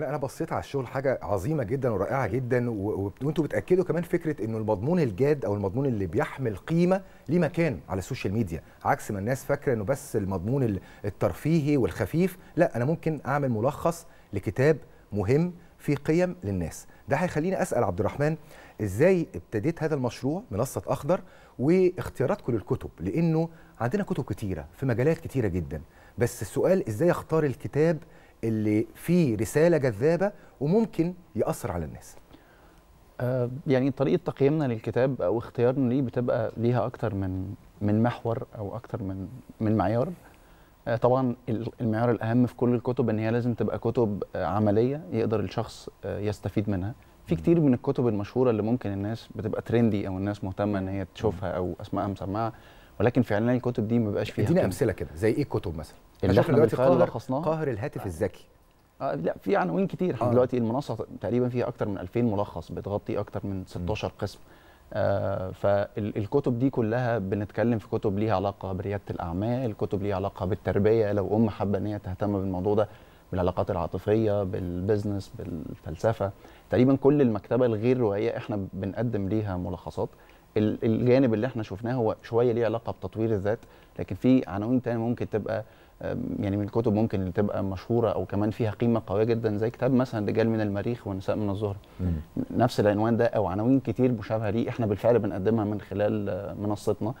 انا بصيت على الشغل حاجه عظيمه جدا ورائعه جدا وانتوا بتاكدوا كمان فكره انه المضمون الجاد او المضمون اللي بيحمل قيمه ليه مكان على السوشيال ميديا عكس ما الناس فاكره انه بس المضمون الترفيهي والخفيف لا انا ممكن اعمل ملخص لكتاب مهم فيه قيم للناس ده هيخليني اسال عبد الرحمن ازاي ابتديت هذا المشروع منصه اخضر واختياراتكم للكتب لانه عندنا كتب كتيره في مجالات كتيره جدا بس السؤال ازاي اختار الكتاب اللي فيه رساله جذابه وممكن ياثر على الناس آه، يعني طريقه تقييمنا للكتاب او اختيارنا ليه بتبقى ليها اكتر من من محور او اكتر من من معيار آه، طبعا المعيار الاهم في كل الكتب ان هي لازم تبقى كتب آه، عمليه يقدر الشخص يستفيد منها في كتير من الكتب المشهوره اللي ممكن الناس بتبقى ترندي او الناس مهتمه ان هي تشوفها او اسمائها مسمعه ولكن فعلا الكتب دي ما بقاش فيها اديني امثله كده زي ايه كتب مثلا اللي يعني احنا دلوقتي قاهر قاهر الهاتف آه. الذكي آه لا في عناوين يعني كتير احنا آه. دلوقتي المنصه تقريبا فيها اكتر من 2000 ملخص بتغطي اكتر من 16 قسم آه فالكتب دي كلها بنتكلم في كتب ليها علاقه برياده الاعمال كتب ليها علاقه بالتربيه لو ام حابه ان هي تهتم بالموضوع ده بالعلاقات العاطفيه بالبزنس بالفلسفه تقريبا كل المكتبه الغير روائيه احنا بنقدم ليها ملخصات الجانب اللي احنا شفناه هو شويه ليه علاقه بتطوير الذات لكن في عناوين تانية ممكن تبقى يعني من الكتب ممكن اللي تبقى مشهوره او كمان فيها قيمه قويه جدا زي كتاب مثلا رجال من المريخ ونساء من الزهره نفس العنوان ده او عناوين كتير مشابهه ليه احنا بالفعل بنقدمها من خلال منصتنا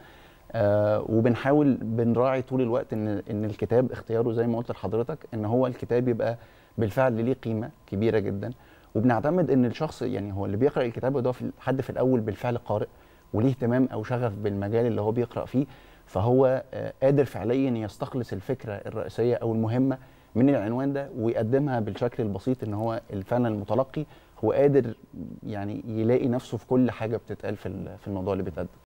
آه، وبنحاول بنراعي طول الوقت ان ان الكتاب اختياره زي ما قلت لحضرتك ان هو الكتاب يبقى بالفعل ليه قيمه كبيره جدا وبنعتمد ان الشخص يعني هو اللي بيقرا الكتاب ده حد في الاول بالفعل قارئ وليه اهتمام او شغف بالمجال اللي هو بيقرا فيه فهو آه، قادر فعليا يستخلص الفكره الرئيسيه او المهمه من العنوان ده ويقدمها بالشكل البسيط ان هو الفن المتلقي هو قادر يعني يلاقي نفسه في كل حاجه بتتقال في الموضوع اللي بيتقدم